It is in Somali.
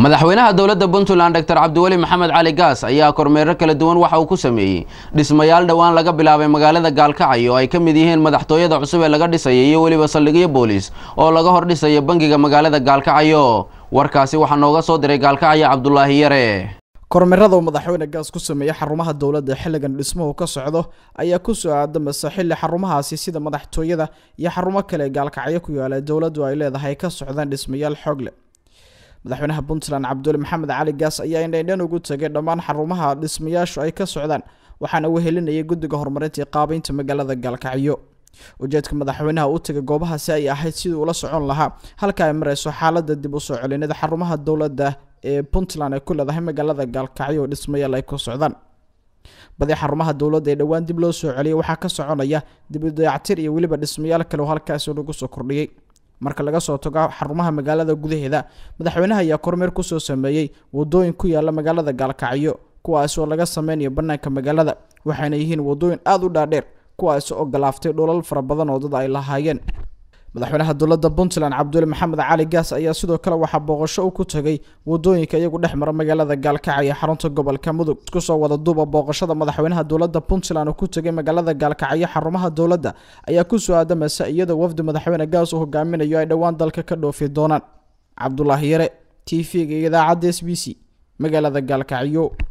madaxweynaha dowladda puntland dor cabdiweli maxamed cali gaas ayaa kormeero kala duwan waxa uu ku sameeyey dhismayaal dhowaan laga bilaabay magaalada gaalkacay oo ay ka mid yihiin madaxtooyada cusub ee laga dhisayay iyo weliba saldhigyo booliis oo laga hor dhisayo bangiga magaalada gaalkacayo warkaasi waxaa nooga soo diray gaalkacayo cabdulaahi yare kormeerada uu madaxweyne gaas ku sameeyey xarumaha dowladda xilligan dhismuhu ka socdo ayaa ku soo aadamasa xilli xarumahaasi sida madaxtooyada iyo xarumo kale ee gaalkacyo ku yaala dowladdu ay leedahay ka socdaan dhismayaal xoog leh madaxweynaha puntland cabduli maxamed cali gaas ayaa indhaindhan ugu tegay dhammaan xarumaha dhismayaashu ay ka socdaan waxaana uu helinayay guddiga horumarinta iyo qaabeynta magaalada gaalkacyo ujeedka madaxweynaha u taga goobahaasi ay ahayd siduu ula socon lahaa halka ay mareyso xaalada dib usoo celinada xarumaha dowladda ee puntland ay ku leedahay magaalada gaalkacyo oo dhismayaal ay ku socdaan badi xarumaha dowladda ee dhowaan dib loo soo celiyay waxaa ka soconaya dib u dayactir iyo weliba dhismayaal kale oo halkaasi lagu soo kordhiyey marka laga soo tago xarumaha magaalada gudaheeda madaxweynaha ayaa kormeer kusoo sameeyey wadooyin ku yaala magaalada gaalkacyo kuwaas oo laga sameynayo banaanka magaalada waxaana yihiin wadooyin aada u dhaadheer kuwaas oo galaaftay dholal fara badan oo dad ay lahaayeen madaxweynaha dowladda puntland cabdule maxamed cali gaas ayaa sidoo kale waxaa booqasho u ku tegay wadooyinka iyagu dhex mara magaalada gaalkacyo ee xarunta gobolka mudug iskusoo wada duuba booqashada madaxweynaha dowladda puntland uu ku tegay magaalada gaalkacyo xarumaha dowladda ayaa kusoo aadamaysa iyadoo wafdi madaxweyne gaas u hogaaminayo ay dhowaan dalka ka dhoofi doonaan cabdulaahi yare t v-ga iyo idaacadda s b c magaalada gaalkacyo